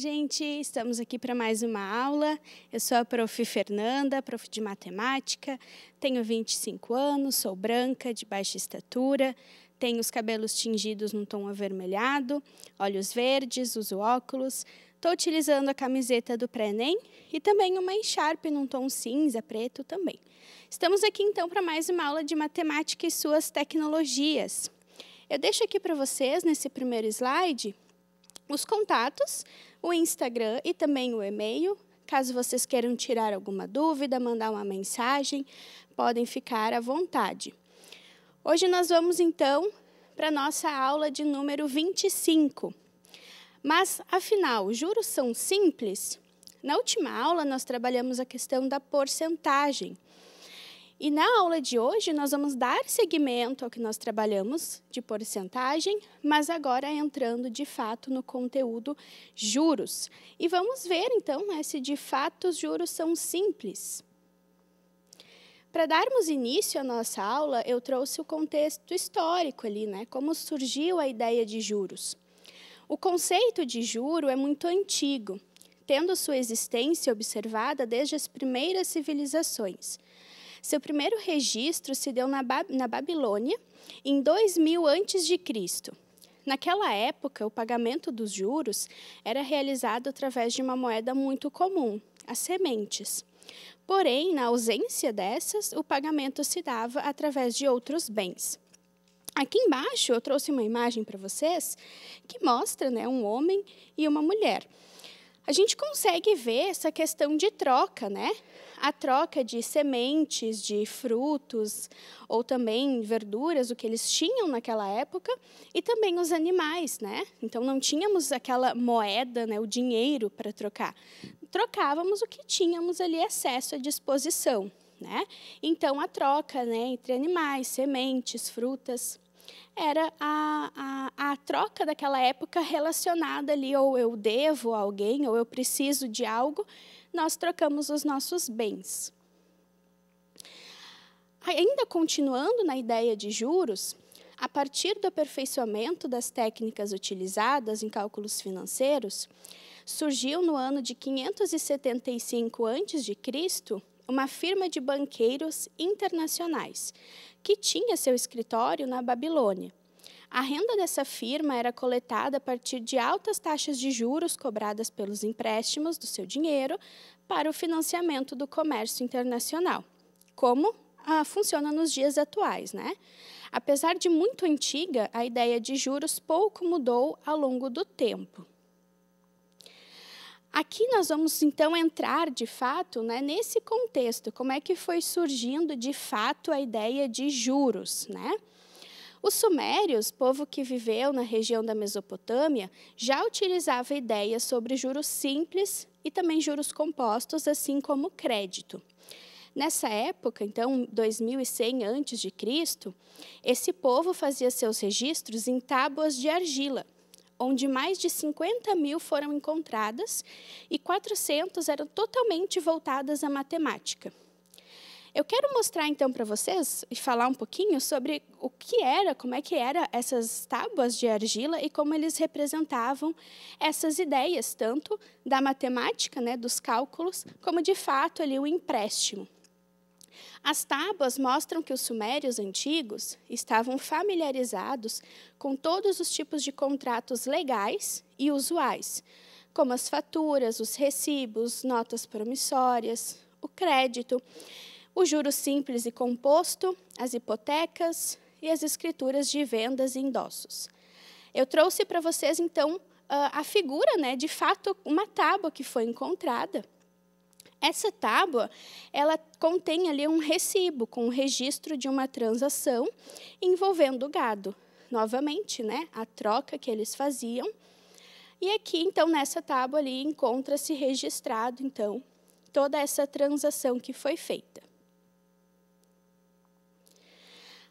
gente! Estamos aqui para mais uma aula. Eu sou a prof. Fernanda, prof de matemática, tenho 25 anos, sou branca, de baixa estatura, tenho os cabelos tingidos num tom avermelhado, olhos verdes, uso óculos, estou utilizando a camiseta do pré-ENEM e também uma encharpe num tom cinza, preto também. Estamos aqui então para mais uma aula de matemática e suas tecnologias. Eu deixo aqui para vocês, nesse primeiro slide, os contatos, o Instagram e também o e-mail. Caso vocês queiram tirar alguma dúvida, mandar uma mensagem, podem ficar à vontade. Hoje nós vamos então para a nossa aula de número 25. Mas, afinal, juros são simples? Na última aula, nós trabalhamos a questão da porcentagem. E na aula de hoje, nós vamos dar seguimento ao que nós trabalhamos de porcentagem, mas agora entrando de fato no conteúdo juros. E vamos ver, então, né, se de fato os juros são simples. Para darmos início à nossa aula, eu trouxe o contexto histórico ali, né, como surgiu a ideia de juros. O conceito de juro é muito antigo, tendo sua existência observada desde as primeiras civilizações – seu primeiro registro se deu na, na Babilônia, em 2000 a.C. Naquela época, o pagamento dos juros era realizado através de uma moeda muito comum, as sementes. Porém, na ausência dessas, o pagamento se dava através de outros bens. Aqui embaixo eu trouxe uma imagem para vocês que mostra né, um homem e uma mulher a gente consegue ver essa questão de troca, né? A troca de sementes, de frutos, ou também verduras, o que eles tinham naquela época, e também os animais, né? Então não tínhamos aquela moeda, né, o dinheiro para trocar. Trocávamos o que tínhamos ali acesso à disposição, né? Então a troca, né, entre animais, sementes, frutas, era a, a, a troca daquela época relacionada ali, ou eu devo a alguém, ou eu preciso de algo, nós trocamos os nossos bens. Ainda continuando na ideia de juros, a partir do aperfeiçoamento das técnicas utilizadas em cálculos financeiros, surgiu no ano de 575 a.C., uma firma de banqueiros internacionais, que tinha seu escritório na Babilônia. A renda dessa firma era coletada a partir de altas taxas de juros cobradas pelos empréstimos do seu dinheiro para o financiamento do comércio internacional, como ah, funciona nos dias atuais, né? Apesar de muito antiga, a ideia de juros pouco mudou ao longo do tempo. Aqui nós vamos então entrar de fato né, nesse contexto, como é que foi surgindo de fato a ideia de juros. Né? Os sumérios, povo que viveu na região da Mesopotâmia, já utilizava ideias sobre juros simples e também juros compostos, assim como crédito. Nessa época, então 2100 a.C., esse povo fazia seus registros em tábuas de argila onde mais de 50 mil foram encontradas e 400 eram totalmente voltadas à matemática. Eu quero mostrar então para vocês e falar um pouquinho sobre o que era, como é que era essas tábuas de argila e como eles representavam essas ideias tanto da matemática, né, dos cálculos, como de fato ali o empréstimo. As tábuas mostram que os sumérios antigos estavam familiarizados com todos os tipos de contratos legais e usuais, como as faturas, os recibos, notas promissórias, o crédito, o juro simples e composto, as hipotecas e as escrituras de vendas e endossos. Eu trouxe para vocês, então, ah, a figura, né, de fato, uma tábua que foi encontrada essa tábua, ela contém ali um recibo com o registro de uma transação envolvendo o gado. Novamente, né, a troca que eles faziam. E aqui, então, nessa tábua ali encontra-se registrado, então, toda essa transação que foi feita.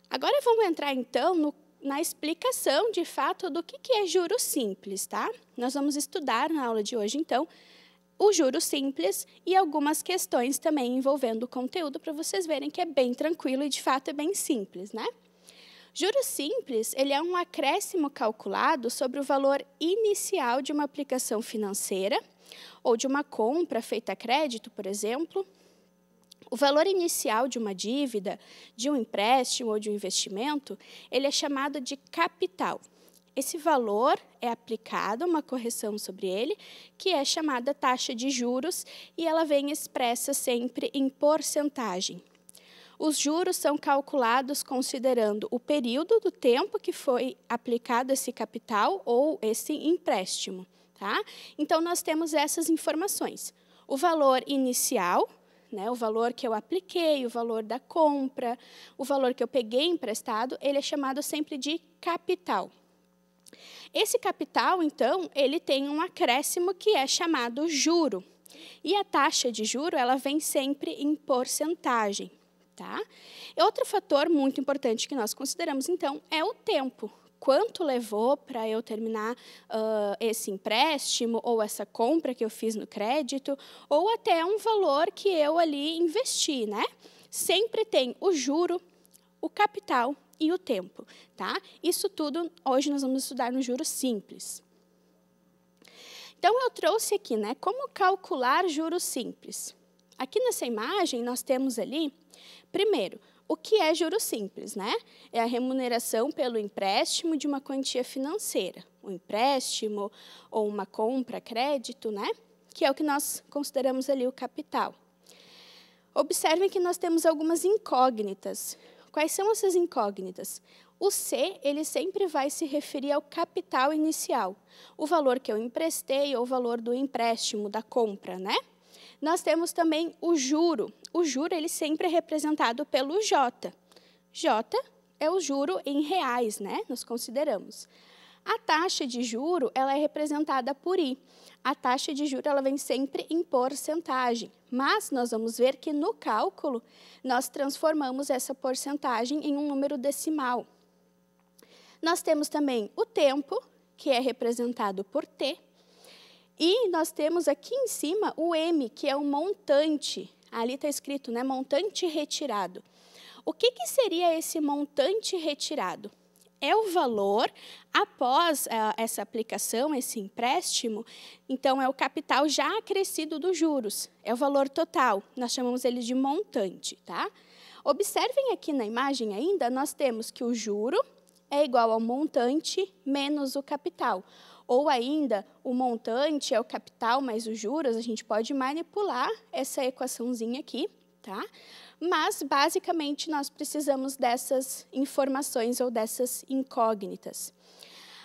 Agora vamos entrar então no, na explicação de fato do que, que é juro simples, tá? Nós vamos estudar na aula de hoje então o juro simples e algumas questões também envolvendo o conteúdo para vocês verem que é bem tranquilo e de fato é bem simples, né? Juro simples, ele é um acréscimo calculado sobre o valor inicial de uma aplicação financeira ou de uma compra feita a crédito, por exemplo, o valor inicial de uma dívida, de um empréstimo ou de um investimento, ele é chamado de capital. Esse valor é aplicado uma correção sobre ele, que é chamada taxa de juros, e ela vem expressa sempre em porcentagem. Os juros são calculados considerando o período do tempo que foi aplicado esse capital ou esse empréstimo. Tá? Então, nós temos essas informações. O valor inicial, né, o valor que eu apliquei, o valor da compra, o valor que eu peguei emprestado, ele é chamado sempre de capital. Esse capital, então, ele tem um acréscimo que é chamado juro. E a taxa de juro, ela vem sempre em porcentagem, tá? Outro fator muito importante que nós consideramos, então, é o tempo. Quanto levou para eu terminar uh, esse empréstimo ou essa compra que eu fiz no crédito, ou até um valor que eu ali investi, né? Sempre tem o juro, o capital e o tempo. Tá? Isso tudo hoje nós vamos estudar no juro simples. Então, eu trouxe aqui né, como calcular juros simples. Aqui nessa imagem, nós temos ali, primeiro, o que é juro simples, né? É a remuneração pelo empréstimo de uma quantia financeira, um empréstimo ou uma compra, crédito, né? Que é o que nós consideramos ali o capital. Observem que nós temos algumas incógnitas Quais são essas incógnitas? O C, ele sempre vai se referir ao capital inicial, o valor que eu emprestei ou o valor do empréstimo, da compra, né? Nós temos também o juro. O juro, ele sempre é representado pelo J. J é o juro em reais, né? Nós consideramos. A taxa de juro, ela é representada por I a taxa de juro ela vem sempre em porcentagem, mas nós vamos ver que no cálculo nós transformamos essa porcentagem em um número decimal. Nós temos também o tempo, que é representado por T, e nós temos aqui em cima o M, que é o montante. Ali está escrito, né, montante retirado. O que, que seria esse montante retirado? é o valor após uh, essa aplicação, esse empréstimo, então é o capital já acrescido dos juros, é o valor total, nós chamamos ele de montante, tá? Observem aqui na imagem ainda, nós temos que o juro é igual ao montante menos o capital. Ou ainda, o montante é o capital mais os juros, a gente pode manipular essa equaçãozinha aqui, tá? Mas, basicamente, nós precisamos dessas informações ou dessas incógnitas.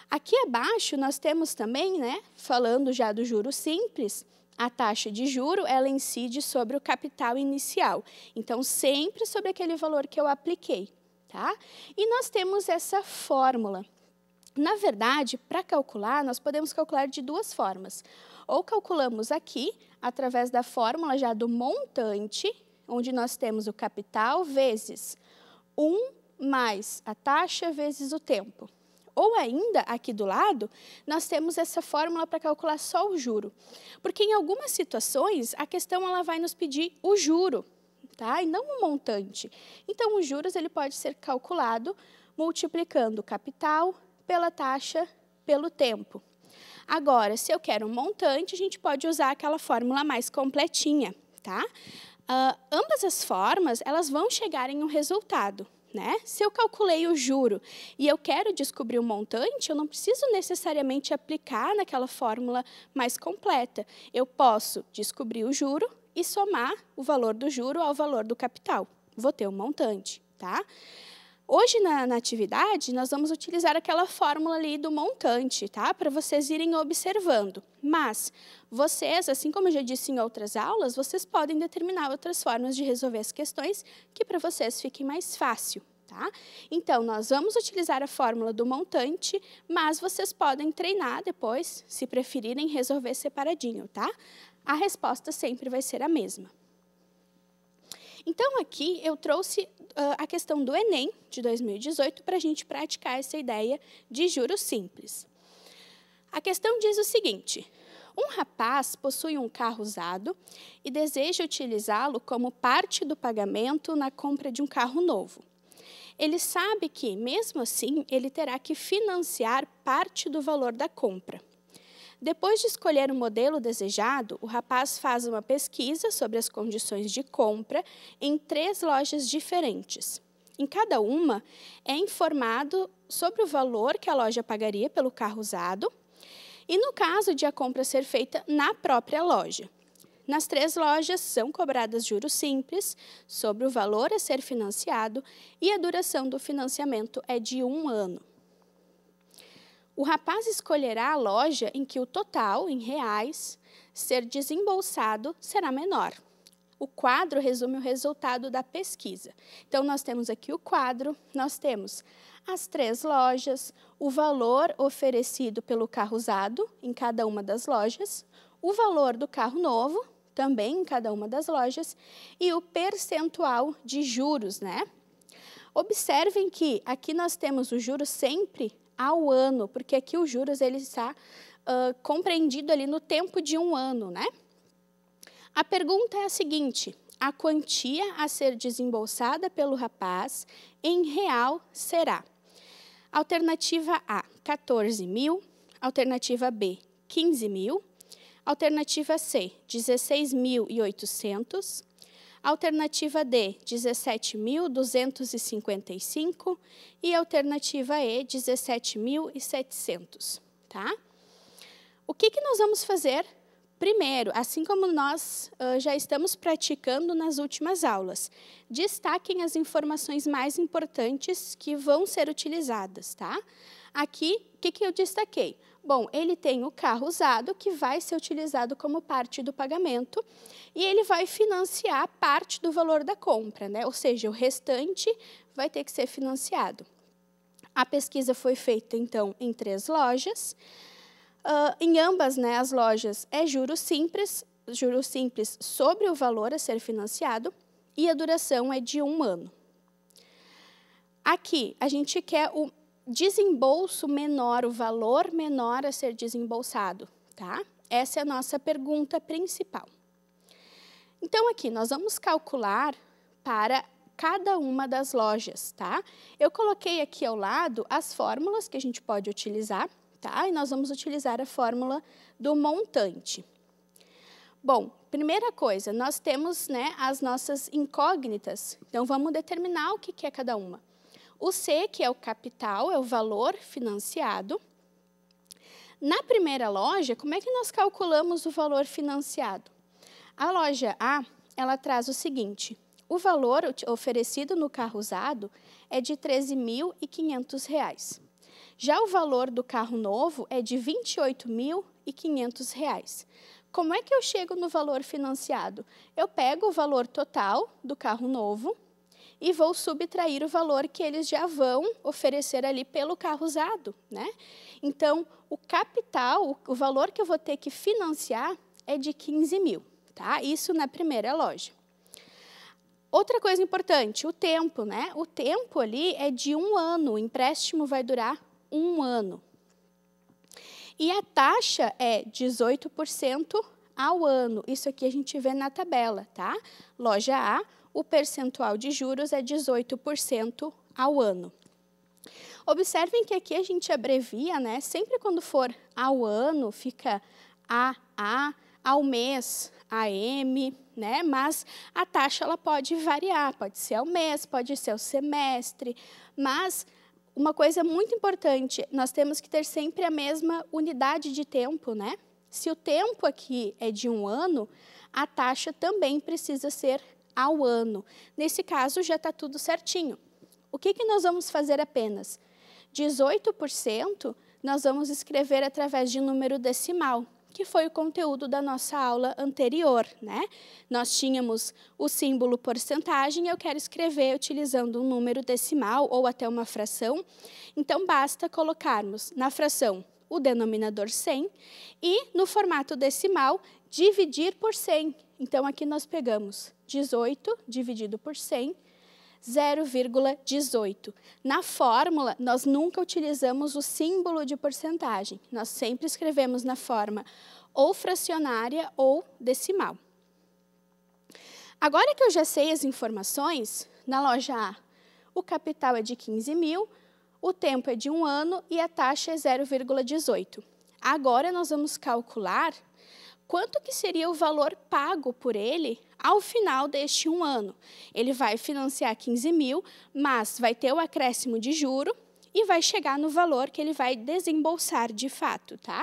Aqui abaixo, nós temos também, né, falando já do juro simples, a taxa de juro ela incide sobre o capital inicial. Então, sempre sobre aquele valor que eu apliquei. Tá? E nós temos essa fórmula. Na verdade, para calcular, nós podemos calcular de duas formas. Ou calculamos aqui, através da fórmula já do montante, onde nós temos o capital vezes 1 mais a taxa vezes o tempo. Ou ainda, aqui do lado, nós temos essa fórmula para calcular só o juro. Porque em algumas situações, a questão ela vai nos pedir o juro, tá? E não o montante. Então, os juros ele pode ser calculado multiplicando o capital pela taxa pelo tempo. Agora, se eu quero um montante, a gente pode usar aquela fórmula mais completinha, tá? Uh, ambas as formas, elas vão chegar em um resultado. Né? Se eu calculei o juro e eu quero descobrir o um montante, eu não preciso necessariamente aplicar naquela fórmula mais completa. Eu posso descobrir o juro e somar o valor do juro ao valor do capital. Vou ter o um montante, tá? Hoje, na, na, atividade, nós vamos utilizar aquela fórmula ali do montante, tá? Para vocês irem observando. Mas, vocês, assim como eu já disse em outras aulas, vocês podem determinar outras formas de resolver as questões que para vocês fiquem mais fácil, tá? Então, nós vamos utilizar a fórmula do montante, mas vocês podem treinar depois, se preferirem resolver separadinho, tá? A resposta sempre vai ser a mesma. Então, aqui eu trouxe uh, a questão do Enem de 2018 para a gente praticar essa ideia de juros simples. A questão diz o seguinte: um rapaz possui um carro usado e deseja utilizá-lo como parte do pagamento na compra de um carro novo. Ele sabe que, mesmo assim, ele terá que financiar parte do valor da compra. Depois de escolher o modelo desejado, o rapaz faz uma pesquisa sobre as condições de compra em três lojas diferentes. Em cada uma, é informado sobre o valor que a loja pagaria pelo carro usado e, no caso de a compra ser feita na própria loja. Nas três lojas são cobradas juros simples sobre o valor a ser financiado e a duração do financiamento é de um ano. O rapaz escolherá a loja em que o total, em reais, ser desembolsado será menor. O quadro resume o resultado da pesquisa. Então, nós temos aqui o quadro, nós temos as três lojas, o valor oferecido pelo carro usado em cada uma das lojas, o valor do carro novo, também em cada uma das lojas, e o percentual de juros, né? Observem que aqui nós temos o juro sempre ao ano, porque aqui os juros ele está uh, compreendido ali no tempo de um ano, né? A pergunta é a seguinte: a quantia a ser desembolsada pelo rapaz em real será? Alternativa A, 14 mil. Alternativa B, 15 mil. Alternativa C, 16.800 alternativa D, 17.255 e alternativa E, 17.700, tá? O que, que nós vamos fazer? Primeiro, assim como nós uh, já estamos praticando nas últimas aulas, destaquem as informações mais importantes que vão ser utilizadas, tá? Aqui, o que, que eu destaquei? Bom, ele tem o carro usado que vai ser utilizado como parte do pagamento e ele vai financiar parte do valor da compra, né? Ou seja, o restante vai ter que ser financiado. A pesquisa foi feita então em três lojas. Uh, em ambas, né, as lojas é juro simples, juro simples sobre o valor a ser financiado e a duração é de um ano. Aqui a gente quer o desembolso menor, o valor menor a ser desembolsado, tá? Essa é a nossa pergunta principal. Então, aqui, nós vamos calcular para cada uma das lojas, tá? Eu coloquei aqui ao lado as fórmulas que a gente pode utilizar, tá? E nós vamos utilizar a fórmula do montante. Bom, primeira coisa, nós temos né, as nossas incógnitas, então vamos determinar o que, que é cada uma. O C, que é o capital, é o valor financiado. Na primeira loja, como é que nós calculamos o valor financiado? A loja A, ela traz o seguinte: o valor oferecido no carro usado é de R$ 13.500. Já o valor do carro novo é de R$ 28.500. Como é que eu chego no valor financiado? Eu pego o valor total do carro novo e vou subtrair o valor que eles já vão oferecer ali pelo carro usado. Né? Então, o capital, o valor que eu vou ter que financiar é de 15 mil. Tá? Isso na primeira loja. Outra coisa importante, o tempo, né? O tempo ali é de um ano, o empréstimo vai durar um ano. E a taxa é 18% ao ano. Isso aqui a gente vê na tabela, tá? Loja A, o percentual de juros é 18% ao ano. Observem que aqui a gente abrevia, né? Sempre quando for ao ano, fica AA, ao mês, AM, né? Mas a taxa ela pode variar, pode ser ao mês, pode ser ao semestre, mas uma coisa muito importante, nós temos que ter sempre a mesma unidade de tempo, né? Se o tempo aqui é de um ano, a taxa também precisa ser ao ano. Nesse caso, já está tudo certinho. O que, que nós vamos fazer apenas? 18% nós vamos escrever através de número decimal, que foi o conteúdo da nossa aula anterior. Né? Nós tínhamos o símbolo porcentagem, eu quero escrever utilizando um número decimal ou até uma fração. Então, basta colocarmos na fração o denominador 100 e, no formato decimal, dividir por 100. Então, aqui nós pegamos 18 dividido por 100, 0,18. Na fórmula, nós nunca utilizamos o símbolo de porcentagem, nós sempre escrevemos na forma ou fracionária ou decimal. Agora que eu já sei as informações, na loja A, o capital é de 15 mil, o tempo é de um ano e a taxa é 0,18. Agora nós vamos calcular quanto que seria o valor pago por ele ao final deste um ano. Ele vai financiar 15 mil, mas vai ter o acréscimo de juro e vai chegar no valor que ele vai desembolsar de fato, tá?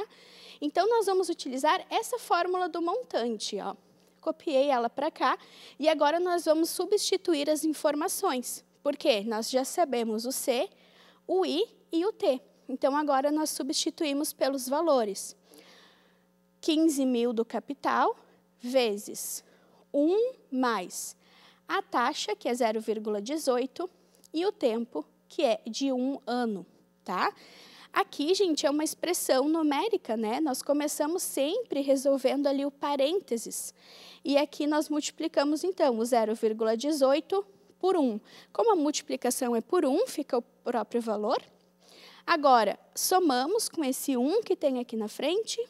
Então, nós vamos utilizar essa fórmula do montante, ó. Copiei ela para cá e agora nós vamos substituir as informações, porque nós já sabemos o C, o I e o T. Então, agora nós substituímos pelos valores. 15 mil do capital vezes 1 mais a taxa, que é 0,18, e o tempo, que é de um ano, tá? Aqui, gente, é uma expressão numérica, né? Nós começamos sempre resolvendo ali o parênteses. E aqui nós multiplicamos, então, o 0,18 por 1. Como a multiplicação é por 1, fica o próprio valor. Agora, somamos com esse 1 que tem aqui na frente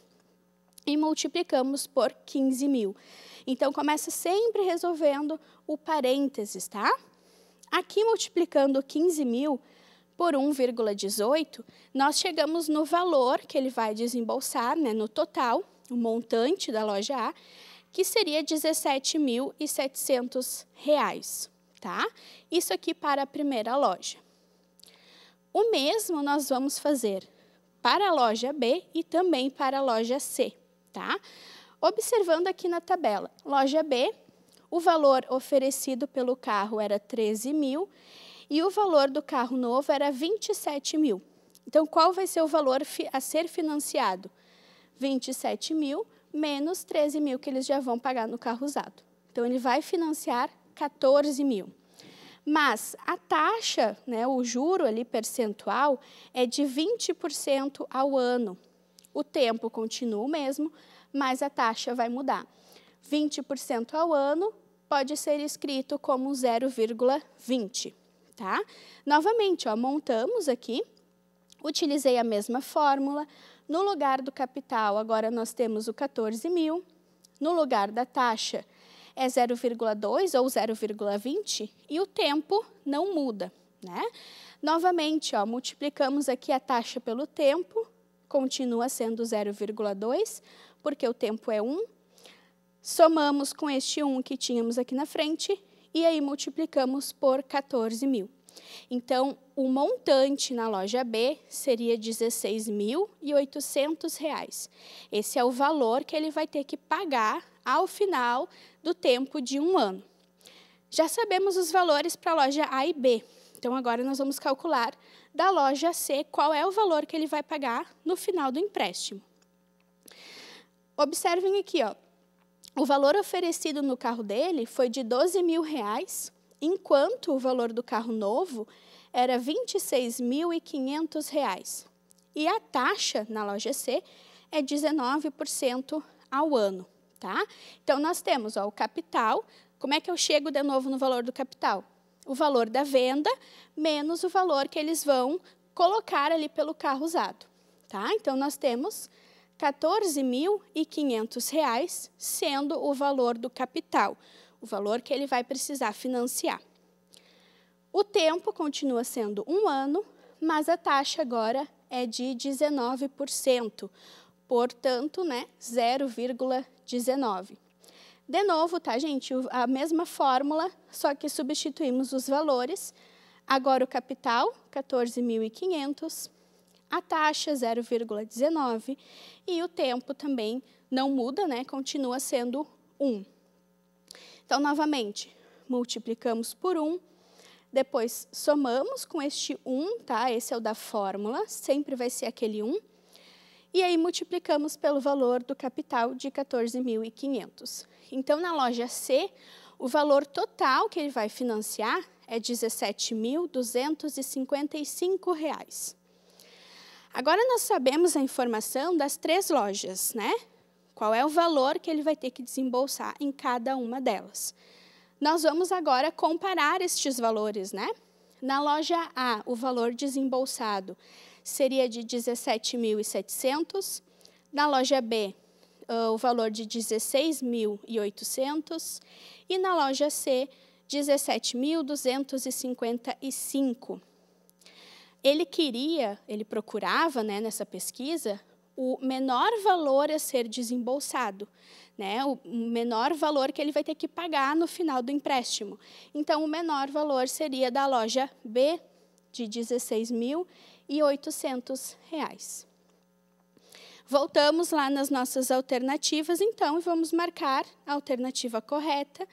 e multiplicamos por 15 mil. Então, começa sempre resolvendo o parênteses, tá? Aqui, multiplicando 15 mil por 1,18, nós chegamos no valor que ele vai desembolsar, né, no total, o montante da loja A, que seria R$ 17.700, tá? Isso aqui para a primeira loja. O mesmo nós vamos fazer para a loja B e também para a loja C, tá? Observando aqui na tabela, loja B, o valor oferecido pelo carro era 13 mil e o valor do carro novo era 27 mil. Então, qual vai ser o valor a ser financiado? 27 mil menos 13 mil que eles já vão pagar no carro usado. Então, ele vai financiar 14 mil. Mas a taxa, né, o juro ali percentual, é de 20% ao ano. O tempo continua o mesmo, mas a taxa vai mudar. 20% ao ano pode ser escrito como 0,20, tá? Novamente, ó, montamos aqui, utilizei a mesma fórmula. No lugar do capital, agora nós temos o 14 mil. No lugar da taxa, é 0,2 ou 0,20 e o tempo não muda, né? Novamente, ó, multiplicamos aqui a taxa pelo tempo, continua sendo 0,2 porque o tempo é 1. Somamos com este 1 que tínhamos aqui na frente e aí multiplicamos por 14 mil. Então, o montante na loja B seria R$ 16.800. Esse é o valor que ele vai ter que pagar ao final do tempo de um ano. Já sabemos os valores para a loja A e B. Então, agora nós vamos calcular da loja C qual é o valor que ele vai pagar no final do empréstimo. Observem aqui, ó. O valor oferecido no carro dele foi de 12 mil reais, enquanto o valor do carro novo era 26.500 reais. E a taxa na loja C é 19% ao ano, tá? Então nós temos ó, o capital. Como é que eu chego de novo no valor do capital? O valor da venda menos o valor que eles vão colocar ali pelo carro usado, tá? Então nós temos 14.500 reais, sendo o valor do capital, o valor que ele vai precisar financiar. O tempo continua sendo um ano, mas a taxa agora é de 19%, portanto, né, 0,19. De novo, tá, gente? A mesma fórmula, só que substituímos os valores. Agora o capital, 14.500 a taxa 0,19 e o tempo também não muda, né? Continua sendo 1. Então, novamente, multiplicamos por 1, depois somamos com este 1, tá? Esse é o da fórmula, sempre vai ser aquele 1. E aí multiplicamos pelo valor do capital de 14.500. Então, na loja C, o valor total que ele vai financiar é R$ 17.255. Agora nós sabemos a informação das três lojas, né? Qual é o valor que ele vai ter que desembolsar em cada uma delas. Nós vamos agora comparar estes valores, né? Na loja A, o valor desembolsado seria de 17.700, na loja B, ah, o valor de 16.800 e na loja C, 17.255. Ele queria, ele procurava né, nessa pesquisa o menor valor a ser desembolsado, né? o menor valor que ele vai ter que pagar no final do empréstimo. Então, o menor valor seria da loja B, de R$ 16.800. Voltamos lá nas nossas alternativas, então, e vamos marcar a alternativa correta,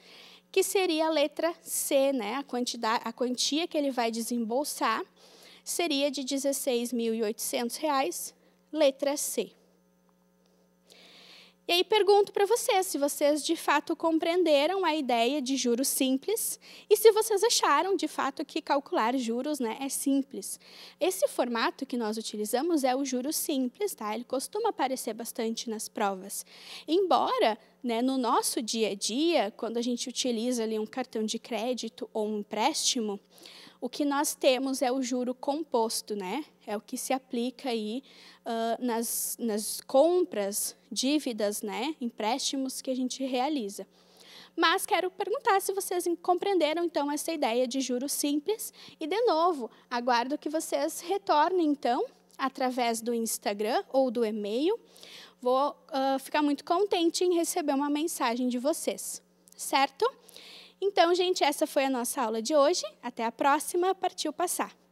que seria a letra C, né? a, quantidade, a quantia que ele vai desembolsar seria de R$ 16.800, letra C. E aí pergunto para vocês se vocês de fato compreenderam a ideia de juros simples e se vocês acharam de fato que calcular juros né, é simples. Esse formato que nós utilizamos é o juro simples, tá? Ele costuma aparecer bastante nas provas. Embora né, no nosso dia a dia, quando a gente utiliza ali um cartão de crédito ou um empréstimo, o que nós temos é o juro composto, né? É o que se aplica aí uh, nas, nas compras, dívidas, né? Empréstimos que a gente realiza. Mas quero perguntar se vocês compreenderam então essa ideia de juros simples e de novo, aguardo que vocês retornem então através do Instagram ou do e-mail. Vou uh, ficar muito contente em receber uma mensagem de vocês, certo? Então, gente, essa foi a nossa aula de hoje. Até a próxima. Partiu passar!